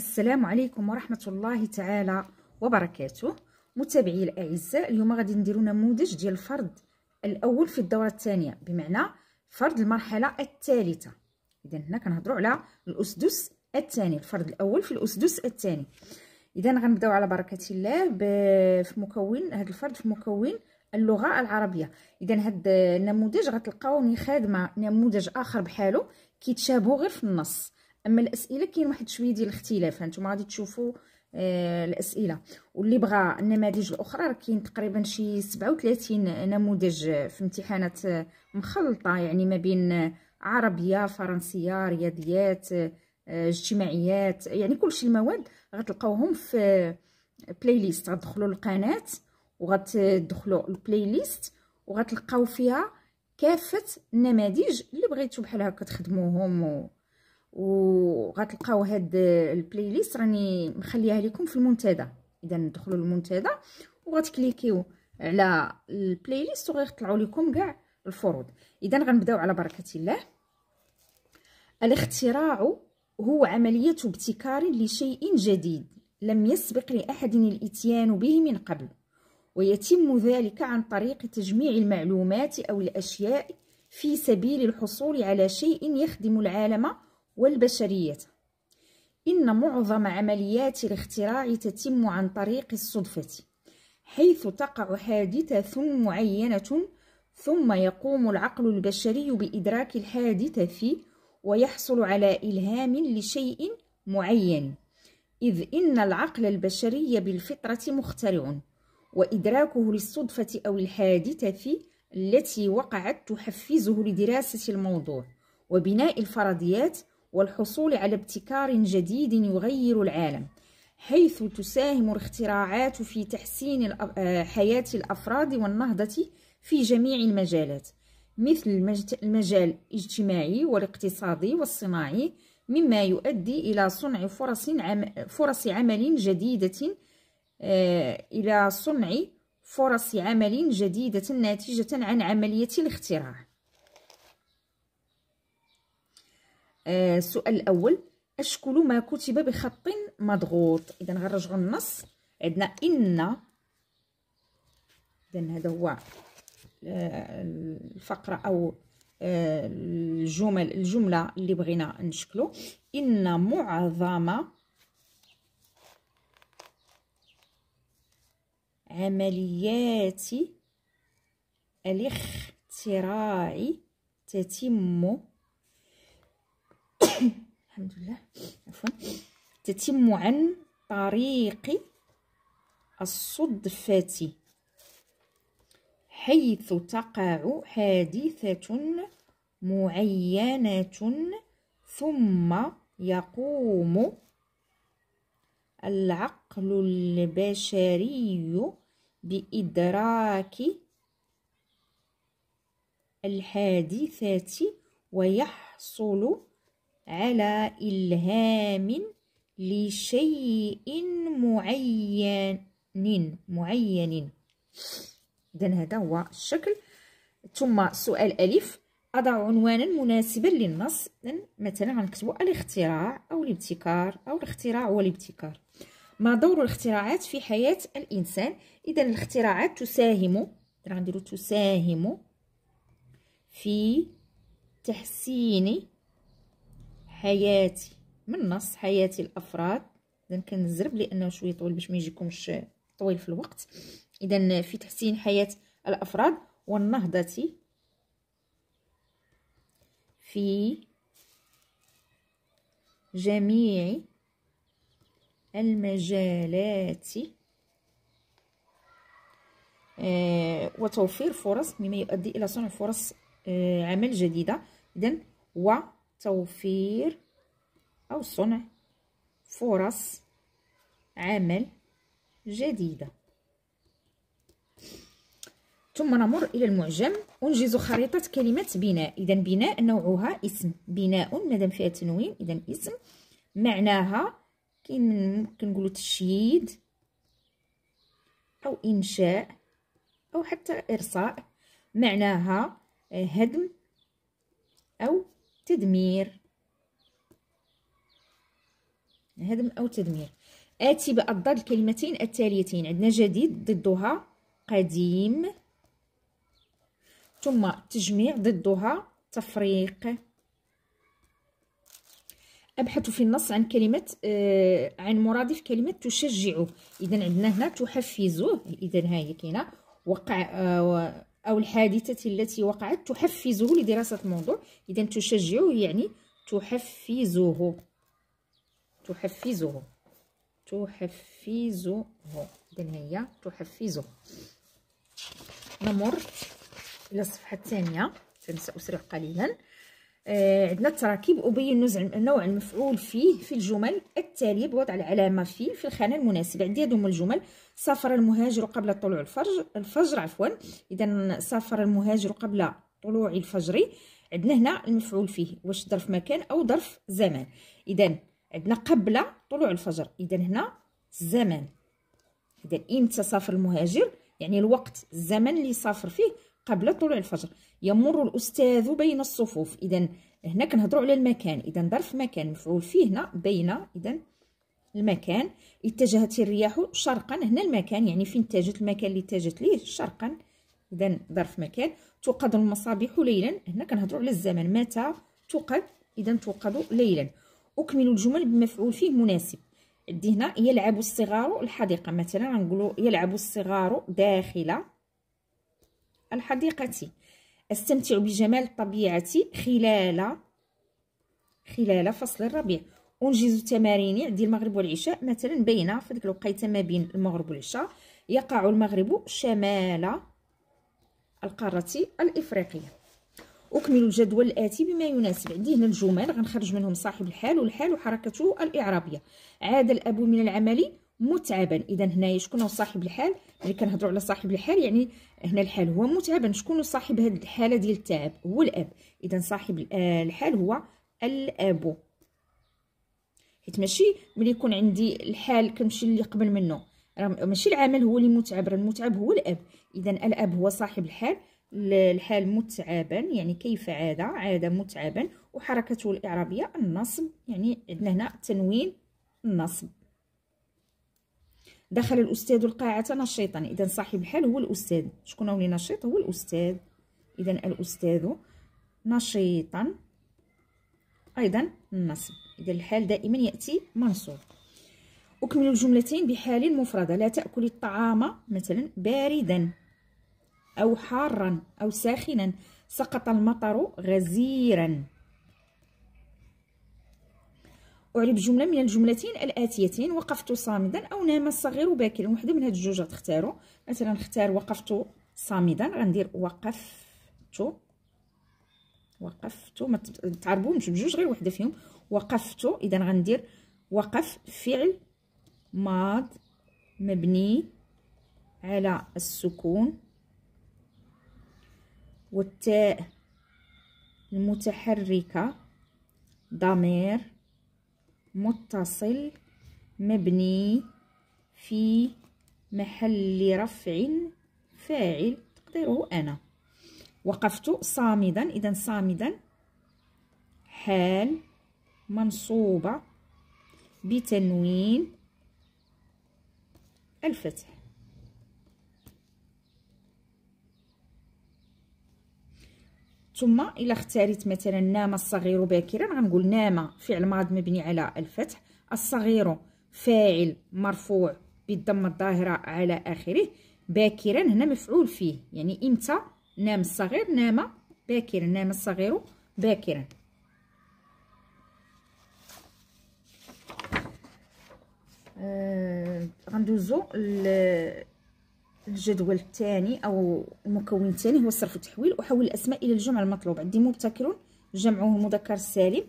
السلام عليكم ورحمة الله تعالى وبركاته متابعي الأعزاء اليوم غادي نديرو نموذج ديال الفرد الأول في الدورة الثانية بمعنى فرد المرحلة الثالثة إذا هنا كنهضرو على الأسدس الثاني الفرد الأول في الأسدس الثاني إذا غنبداو على بركة الله في مكون هذا الفرد في مكون اللغه العربيه اذا هذا النموذج غتلقاو خادمه نموذج اخر بحالو كيتشابهو غير في النص اما الاسئله كاين واحد شويه ديال الاختلاف هانتوما غادي تشوفوا آه الاسئله واللي بغى النماذج الاخرى راه كاين تقريبا شي 37 نموذج في امتحانات آه، مخلطه يعني ما بين آه، عربيه فرنسيه رياضيات آه، اجتماعيات يعني كلشي المواد غتلقاوهم في بلاي ليست غتدخلوا للقناه وغتدخلوا البلاي ليست وغتلقاو فيها كافه النماذج اللي بغيتو بحال هكا تخدموهم و... وغتلقاو هاد البلاي ليست راني مخليها لكم في المنتدى اذا ندخلوا المنتدى وغتكليكيو على البلاي ليست وغيطلعوا لكم كاع الفروض اذا غنبداو على بركه الله الاختراع هو عمليه ابتكار لشيء جديد لم يسبق لاحد الاتيان به من قبل ويتم ذلك عن طريق تجميع المعلومات او الاشياء في سبيل الحصول على شيء يخدم العالم والبشرية إن معظم عمليات الاختراع تتم عن طريق الصدفة حيث تقع حادثة معينة ثم يقوم العقل البشري بإدراك الحادثة ويحصل على إلهام لشيء معين إذ إن العقل البشري بالفطرة مخترع وإدراكه للصدفة أو الحادثة التي وقعت تحفزه لدراسة الموضوع وبناء الفرضيات والحصول على ابتكار جديد يغير العالم حيث تساهم الاختراعات في تحسين آه، حياة الأفراد والنهضة في جميع المجالات مثل المجال الاجتماعي والاقتصادي والصناعي مما يؤدي إلى صنع فرص, فرص عمل جديدة آه، إلى صنع فرص عمل جديدة ناتجة عن عملية الاختراع آه، السؤال الاول اشكل ما كتب بخط مضغوط اذا غنرجعوا للنص عندنا ان اذا هذا هو آه، الفقره او آه، الجمل الجمله اللي بغينا نشكلو ان معظم عمليات الاختراع تتم الحمد لله عفوا تتم عن طريق الصدفة حيث تقع حادثة معينة ثم يقوم العقل البشري بإدراك الحادثة ويحصل على إلهام لشيء معين معين إذا هذا هو الشكل ثم سؤال ألف أضع عنوانا مناسبا للنص مثلا غنكتبوا الاختراع أو الابتكار أو الاختراع والابتكار ما دور الاختراعات في حياة الإنسان إذا الاختراعات تساهم غنديروا تساهم في تحسين حياتي من نص حياتي الافراد اذا كنزرب لانه شويه طويل باش ما يجيكمش طويل في الوقت اذا في تحسين حياه الافراد والنهضه في جميع المجالات آه، وتوفير فرص مما يؤدي الى صنع فرص آه، عمل جديده اذا و توفير أو صنع فرص عمل جديدة ثم نمر إلى المعجم أنجز خريطة كلمة بناء إذا بناء نوعها اسم بناء مادام فيها تنوين إذا اسم معناها كنقولوا تشييد أو إنشاء أو حتى إرساء معناها آه، هدم تدمير هدم أو تدمير آتي بأضداد الكلمتين التاليتين عندنا جديد ضدها قديم ثم تجميع ضدها تفريق أبحث في النص عن كلمة آه عن مرادف كلمة تشجعه إذا عندنا هنا تحفزه إذا هاهي كاينة وقع آه أو الحادثة التي وقعت تحفزه لدراسة الموضوع إذا تشجعه يعني تحفزه تحفزه تحفزه إذا هي تحفزه نمر إلى الصفحة الثانية سنسأسرع قليلا آه، عندنا التراكيب أبين نوع المفعول فيه في الجمل التالية بوضع العلامة فيه في الخانة المناسبة عندي هادو هما الجمل سافر المهاجر قبل طلوع الفجر الفجر عفوا إذا سافر المهاجر قبل طلوع الفجر عندنا هنا المفعول فيه واش ظرف مكان أو ظرف زمان إذا عندنا قبل طلوع الفجر إذا هنا الزمان إذا إمتى سافر المهاجر يعني الوقت الزمن اللي سافر فيه قبل طلوع الفجر يمر الأستاذ بين الصفوف إذا هنا كنهضروا على المكان إذا ظرف مكان مفعول فيه هنا بين إذا المكان اتجهت الرياح شرقا هنا المكان يعني فين اتجهت المكان اللي اتجهت ليه شرقا إذا ظرف مكان توقد المصابيح ليلا هنا كنهضروا على الزمن متى توقد إذا توقد ليلا أكمل الجمل بمفعول فيه مناسب عندي هنا يلعب الصغار الحديقة مثلا غنقولوا يلعب الصغار داخل الحديقة أستمتع بجمال طبيعتي خلال خلال فصل الربيع أنجز تماريني ديال المغرب والعشاء مثلا بين في ديك الوقيته ما بين المغرب والعشاء يقع المغرب شمال القارة الإفريقية أكمل الجدول الآتي بما يناسب عندي هنا الجمل غنخرج منهم صاحب الحال والحال وحركته الإعرابية عاد الأب من العمل متعبا اذا هنايا شكون هو صاحب الحال ملي يعني كنهضروا على صاحب الحال يعني هنا الحال هو متعبا شكون هو صاحب هذه الحاله ديال التعب هو الاب اذا صاحب آه، الحال هو الاب حيت ماشي ملي يكون عندي الحال كنمشي اللي قبل منه راه ماشي العمل هو اللي متعب راه المتعب هو الاب اذا الاب هو صاحب الحال الحال متعبا يعني كيف عاد عاد متعبا وحركته الاعرابيه النصب يعني عندنا هنا تنوين النصب دخل الأستاذ القاعة نشيطا إذا صاحب الحال هو الأستاذ شكون هو نشيط هو الأستاذ إذا الأستاذ نشيطا أيضا النصب إذا الحال دائما يأتي منصوب أكمل الجملتين بحال مفردة لا تأكل الطعام مثلا باردا أو حارا أو ساخنا سقط المطر غزيرا أعرب جملة من الجملتين الآتيتين وقفت صامدا أو نام الصغير باكرا وحده من هاد الجوج غتختارو مثلا نختار وقفت صامدا غندير وقفت وقفت ما تعربوهمش بجوج غير وحده فيهم وقفت اذا غندير وقف فعل ماض مبني على السكون والتاء المتحركه ضمير متصل مبني في محل رفع فاعل تقديره أنا وقفت صامدا إذا صامدا حال منصوبة بتنوين الفتح ثم الا اختاريت مثلا نام الصغير باكرا غنقول نام فعل ماض مبني على الفتح الصغير فاعل مرفوع بالضم الظاهره على اخره باكرا هنا مفعول فيه يعني امتى نام الصغير نام باكرا نام الصغير باكرا آه غندوزو الجدول الثاني او المكون الثاني هو الصرف والتحويل احول الاسماء الى الجمع المطلوب عندي مبتكر جمعه المذكر السالم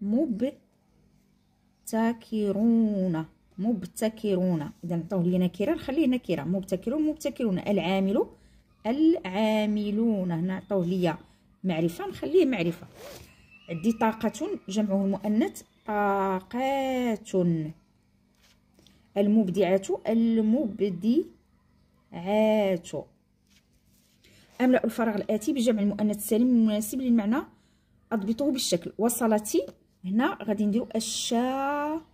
مبتكرون مبتكرون اذا نعطوه لي نكره نخليه نكره مبتكرون مبتكرون العامل العاملون هنا عطوه لي معرفه نخليه معرفه عندي طاقه جمعه المؤنث طاقات المبدعه المبدعه عاتو املا الفراغ الاتي بجمع المؤنث السالم المناسب للمعنى اضبطه بالشكل وصلتي هنا غادي نديرو الشاحنات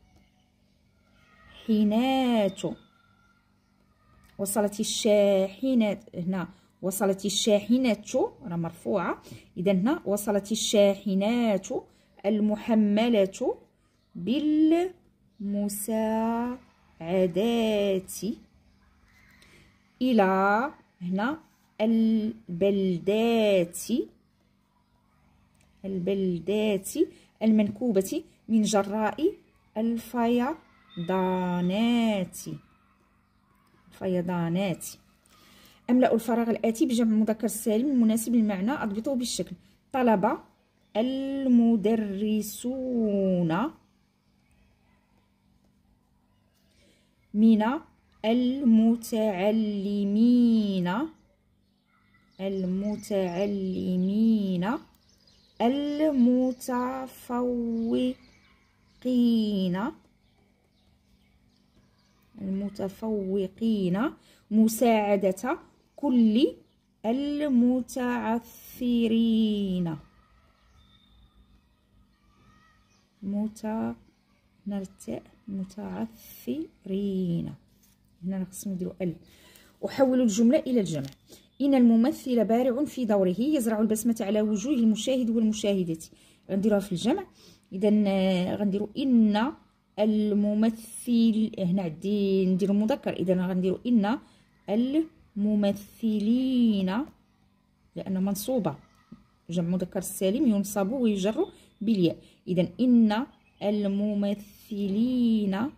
وصلتي الشاحنات هنا وصلت الشاحنات راه مرفوعه اذا هنا وصلت الشاحنات المحمله بالمساعدات إلى هنا البلدات البلدات المنكوبة من جراء الفيضانات الفيضانات أملأ الفراغ الآتي بجمع المذكر السالم المناسب للمعنى أضبطه بالشكل طلبة المدرسون من المتعلمين المتعلمين المتفوقين المتفوقين مساعدة كل المتعثرين متنرتئ متعثرين هنا خصنا نديرو ال احول الجمله الى الجمع ان الممثل بارع في دوره يزرع البسمه على وجوه المشاهد والمشاهده غنديروها في الجمع اذا آه، غنديروا ان الممثل هنا عندي ندير مذكر اذا غنديروا ان الممثلين لان منصوبه جمع مذكر سالم ينصب ويجر بالياء اذا ان الممثلين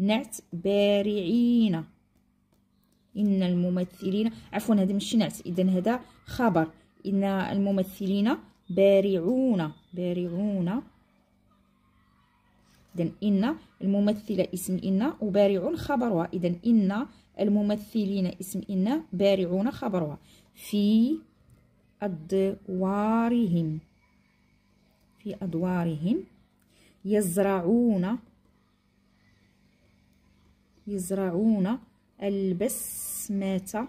نعت بارعين إن الممثلين عفوا هذا ماشي نعت إذا هذا خبر إن الممثلين بارعون بارعون إذا إن الممثلة اسم إن وبارعون خبرها إذا إن الممثلين اسم إن بارعون خبرها في أدوارهم في أدوارهم يزرعون يزرعون البسمة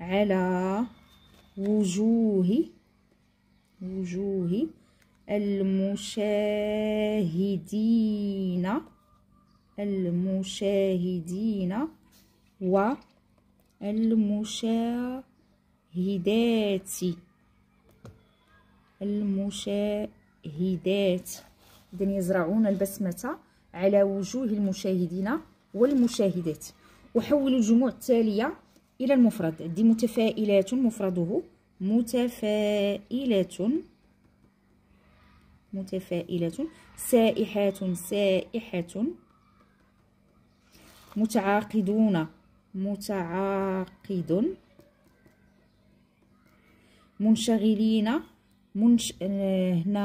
على وجوه وجوه المشاهدين المشاهدين والمشاهدات المشاهدات إذن يزرعون البسمة على وجوه المشاهدين والمشاهدات وحول الجموع التالية إلى المفرد عندي متفائلات مفرده متفائلات متفائلات سائحات سائحة متعاقدون متعاقد منشغلين منش... هنا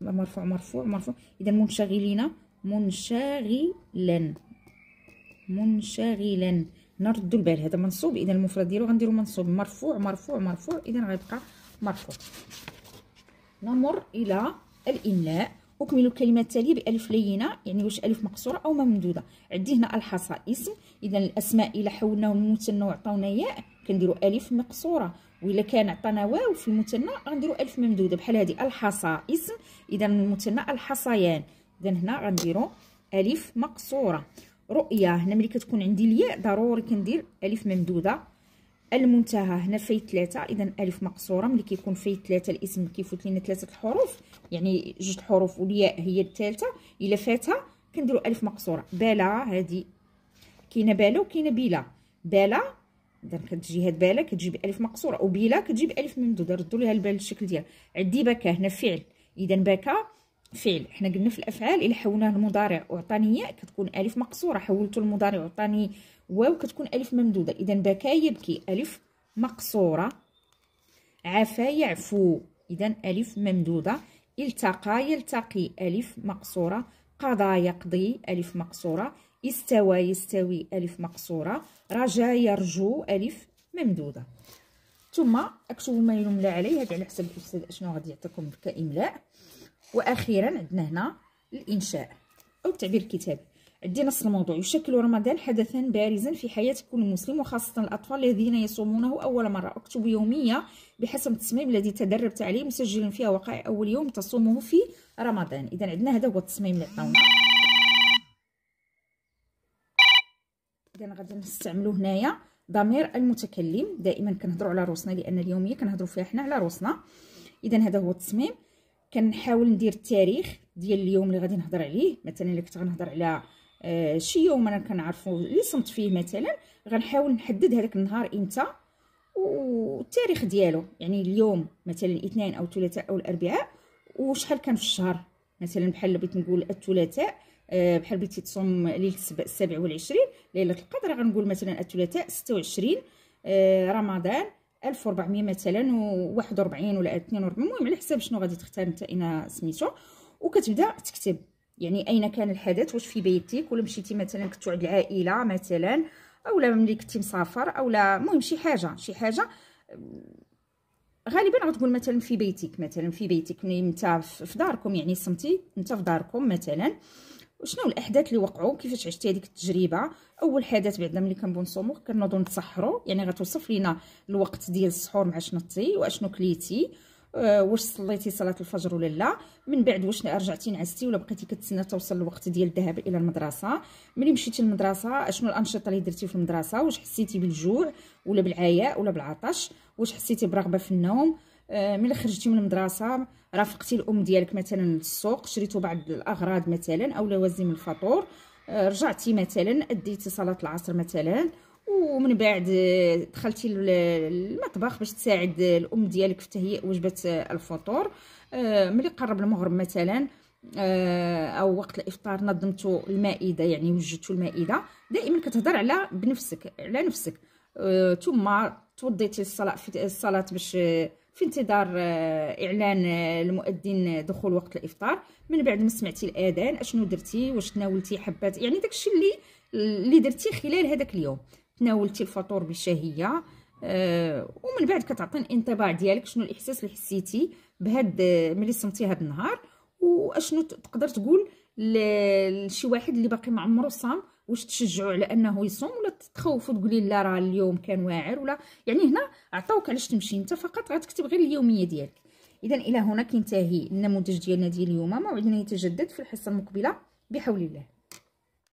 مرفوع مرفوع مرفوع اذا منشغلين منشغلا منشغلا نردو البال هذا منصوب اذا المفرد ديالو غنديرو منصوب مرفوع مرفوع مرفوع اذا غيبقى مرفوع نمر الى الاملاء اكمل الكلمه التاليه بالف لينه يعني واش الف مقصوره او ممدوده عندي هنا الحصى اسم اذا الاسماء الا حولناهم المثنى وعطاونا ياء كنديروا الف مقصوره وإلا كان عطانا واو في المثنى غنديروا الف ممدوده بحال هذه الحصى اسم اذا المثنى الحصيان اذا هنا غنديرو الف مقصوره رؤيه هنا ملي كتكون عندي الياء ضروري كندير الف ممدوده المنتهى هنا في ثلاثة اذا الف مقصوره ملي كيكون في ثلاثة الاسم كيفوت لينا ثلاثه الحروف يعني جوج حروف والياء هي الثالثه الا فاتها كنديرو الف مقصوره بالا هادي كاينه بالا وكاينه بلا بالا اذا كتجي هاد بالا كتجي بالف مقصوره وبلا كتجي بالف ممدوده ردوا ليها البال الشكل ديالها عندي بكا هنا فعل اذا بكا فعل حنا قلنا في الافعال الا حولناه لمضارع وعطاني ياء كتكون الف مقصوره حولته لمضارع وعطاني واو كتكون الف ممدوده اذا بكى يبكي الف مقصوره عفا يعفو اذا الف ممدوده التقى يلتقي الف مقصوره قضى يقضي الف مقصوره استوى يستوي الف مقصوره رجا يرجو الف ممدوده ثم اكتبوا ما يملى عليه هذا على حسب الاستاذ اشنو غادي يعطيكم كاملاء واخيرا عندنا هنا الانشاء او التعبير الكتابي عندي نص الموضوع يشكل رمضان حدثا بارزا في حياه كل مسلم وخاصه الاطفال الذين يصومونه اول مره اكتب يوميه بحسب التصميم الذي تدربت عليه مسجلا فيها وقائع اول يوم تصومه في رمضان اذا عندنا هذا هو التصميم اللي عطاونا اذا غادي نستعملوا هنايا ضمير المتكلم دائما كنهضروا على روسنا لان اليوميه كنهضروا فيها حنا على روسنا اذا هذا هو التصميم كنحاول ندير التاريخ ديال اليوم اللي غادي نهضر عليه مثلا الا كنت غنهضر على آه، شي يوم انا كنعرفو اللي صمت فيه مثلا غنحاول نحدد هذاك النهار امتى والتاريخ ديالو يعني اليوم مثلا الاثنين او الثلاثاء او الاربعاء وشحال كان في الشهر مثلا بحال بغيت نقول الثلاثاء آه، بحال بغيتي تصوم ليله 27 ليله القدر غنقول مثلا الثلاثاء 26 آه، رمضان 1400 مثلا و41 ولا 42 المهم على حساب شنو غادي تختار انت انا سميتو وكتبدا تكتب يعني اين كان الحدث واش في بيتك ولا مشيتي مثلا كنتو عند العائله مثلا اولا ملي كنتي مسافر اولا المهم شي حاجه شي حاجه غالبا غتقول مثلا في بيتك مثلا في بيتك ملي انت في داركم يعني صمتي انت في داركم مثلا وشنو الاحداث اللي وقعوا كيفاش عشتي هذيك التجربه اول حدث بعدا ملي كنبغيو نصومو كنوضو نتسحروا يعني غتوصف لينا الوقت ديال السحور مع شنو طي واشنو كليتي آه، واش صليتي صلاه الفجر ولا لا من بعد واش رجعتي نعستي ولا بقيتي كتسنى توصل الوقت ديال الذهاب الى المدرسه ملي مشيتي للمدرسه اشنو الانشطه اللي درتي في المدرسه واش حسيتي بالجوع ولا بالعياء ولا بالعطش واش حسيتي برغبه في النوم آه، ملي خرجتي من المدرسه رافقتي الام ديالك مثلا للسوق شريتو بعض الاغراض مثلا اولا لوازم من الفطور آه، رجعتي مثلا اديتي صلاه العصر مثلا ومن بعد آه، دخلتي للمطبخ باش تساعد الام ديالك في تهيئ وجبه الفطور ملي قرب المغرب مثلا او وقت الافطار نظمتوا المائده يعني وجدتوا المائده دائما كتهضر على بنفسك على نفسك ثم توضيتي الصلاه في الصلاه باش في انتظار آه، اعلان آه، المؤذن آه، دخول وقت الافطار من بعد ما سمعتي الاذان اشنو درتي واش تناولتي حبات يعني داكشي اللي اللي درتي خلال هذاك اليوم تناولتي الفطور بالشهيه أه ومن بعد كتعطي انطباع ديالك شنو الاحساس اللي حسيتي بهاد ملي صمتي هاد النهار واشنو تقدر تقول لشي واحد اللي باقي ما عمرو صام واش تشجعوا على انه يصوم ولا تخوفوا تقولي لا راه اليوم كان واعر ولا يعني هنا عطاوك علاش تمشي انت فقط غتكتب غير اليوميه ديالك اذا الى هنا كينتهي النموذج ديالنا ديال اليوم موعدنا يتجدد في الحصه المقبله بحول الله